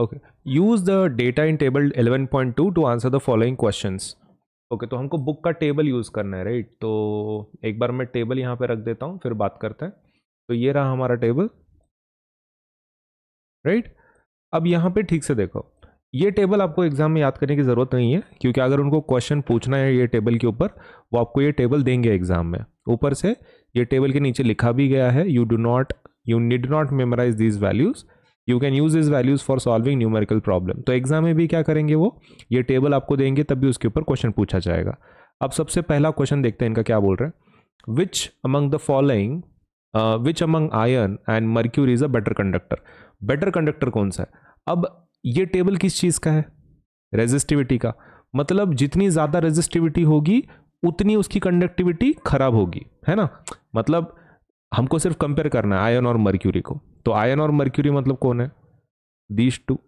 okay use the data in table 11.2 to answer the following question okay तो हमको book का table use करना है राइट तो एक बार मैं टेबल यहाँ पे रख देता हूँ फिर बात करते हैं तो ये रहा हमारा टेबल राइट अब यहाँ पे ठीक से देखो ये टेबल आपको एग्जाम में याद करने की ज़रूरत नहीं है क्योंकि अगर उनको क्वेश्चन पूछना है ये टेबल के ऊपर वो आपको ये टेबल देंगे एग्जाम में ऊपर से ये टेबल के नीचे लिखा भी गया है you do not you need not memorize these values you can use is values for solving numerical problem तो एग्जाम में भी क्या करेंगे वो ये टेबल आपको देंगे तब भी उसके ऊपर क्वेश्चन पूछा जाएगा अब सबसे पहला क्वेश्चन देखते हैं इनका क्या बोल रहे हैं which among the following which among iron and mercury is a better conductor better conductor कौन सा है अब ये टेबल किस चीज़ का है रेजिस्टिविटी का मतलब जितनी ज़्यादा रेजिस्टिविटी होगी उतनी उसकी कंडक्टिविटी खराब होगी है ना मतलब हमको सिर्फ कंपेयर करना है आयन और मर्क्यूरी को तो आयन और मर्क्यूरी मतलब कौन है दीज टू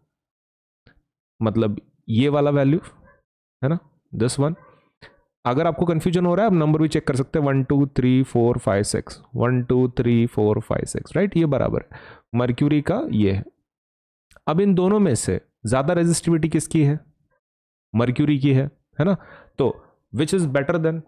मतलब ये वाला वैल्यू है ना दिस वन अगर आपको कंफ्यूजन हो रहा है आप नंबर भी चेक कर सकते हैं one two three four five six one two three four five six right ये बराबर है मर्क्यूरी का ये है अब इन दोनों में से ज़्यादा रेजिस्टिविटी किसकी है मर्क्यूरी की है है ना तो which is better then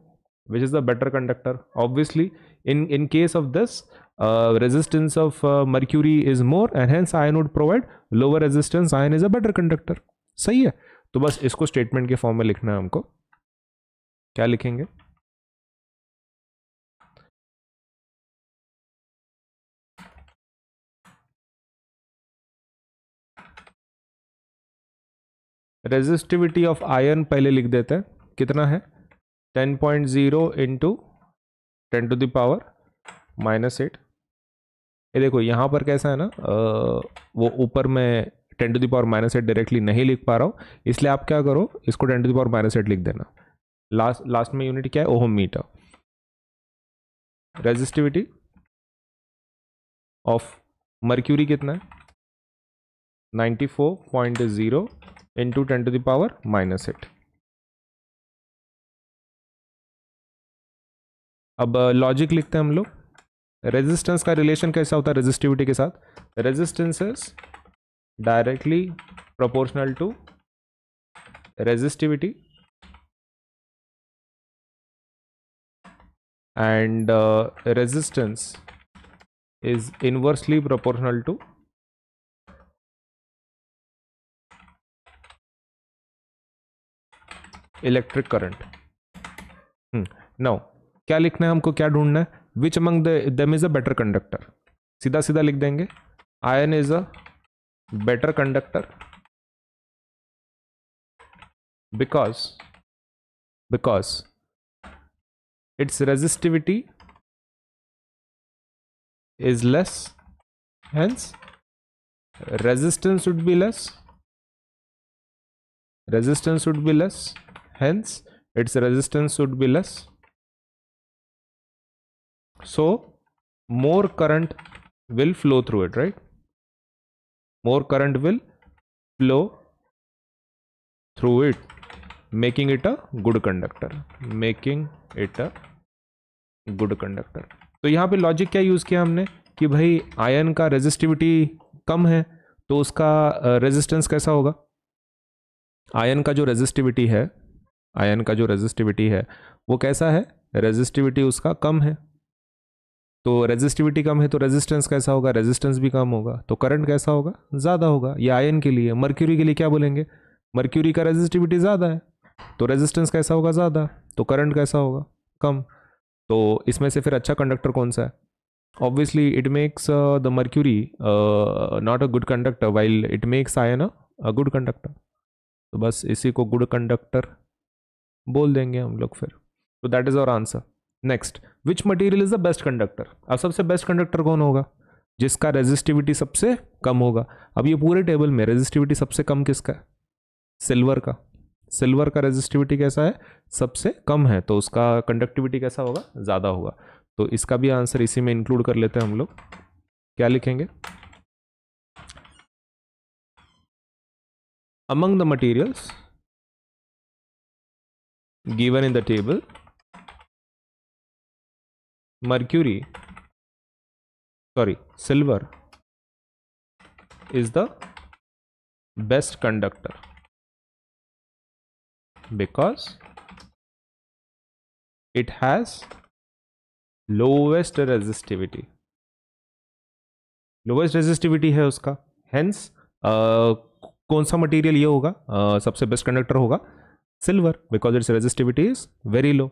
which is the better conductor obviously in in case of this uh, resistance of uh, mercury is more and hence iron would provide lower resistance iron is a better conductor सही है तो बस इसको statement के form में लिखना है हमको क्या लिखेंगे रेजिस्टिविटी ऑफ आयरन पहले लिख देते हैं कितना है 10.0 point zero into ten to the power minus eight ये देखो यहाँ पर कैसा है ना वो ऊपर में ten to the power minus eight directly नहीं लिख पा रहा हूँ इसलिए आप क्या करो इसको ten to the power minus eight लिख देना लास्ट लास्ट में यूनिट क्या है ohm metre resistivity of mercury कितना है ninety four point zero into ten to the power minus eight अब लॉजिक लिखते हैं हम लोग रेजिस्टेंस का रिलेशन कैसा होता है रेजिस्टिविटी के साथ resistance is directly proportional to resistivity and resistance is inversely proportional to electric current now क्या लिखना है हमको क्या ढूंढना है which among them is a better conductor सीधा सीधा लिख देंगे iron is a better conductor because because its resistivity is less hence resistance would be less resistance would be less hence its resistance would be less so more current will flow through it right more current will flow through it making it a good conductor making it a good conductor तो यहाँ पे logic क्या use किया हमने कि भाई ion का resistivity कम है तो उसका रेजिस्टेंस कैसा होगा आयन का जो रेजिस्टिविटी है आयन का जो रेजिस्टिविटी है वो कैसा है रेजिस्टिविटी उसका कम है तो रेजिस्टिविटी कम है तो रेजिस्टेंस कैसा होगा रेजिस्टेंस भी कम होगा तो करंट कैसा होगा ज़्यादा होगा या आयन के लिए मर्क्यूरी के लिए क्या बोलेंगे मर्क्यूरी का रेजिस्टिविटी ज़्यादा है तो रेजिस्टेंस कैसा होगा ज़्यादा तो करंट कैसा होगा कम तो इसमें से फिर अच्छा कंडक्टर कौन सा है obviously it makes the mercury not a good conductor while it makes iron a good conductor तो बस इसी को गुड कंडक्टर बोल देंगे हम लोग फिर तो that is our answer next which material is the best conductor अब सबसे बेस्ट कंडक्टर कौन होगा जिसका रेजिस्टिविटी सबसे कम होगा अब ये पूरे टेबल में रेजिस्टिविटी सबसे कम किसका है सिल्वर का सिल्वर का रेजिस्टिविटी कैसा है सबसे कम है तो उसका कंडक्टिविटी कैसा होगा ज़्यादा होगा तो इसका भी आंसर इसी में इंक्लूड कर लेते हैं हम लोग क्या लिखेंगे among the materials given in the table mercury sorry silver is the best conductor because it has lowest resistivity lowest resistivity है उसका हेंस uh, कौन सा मटेरियल ये होगा uh, सबसे बेस्ट कंडक्टर होगा silver because its resistivity is very low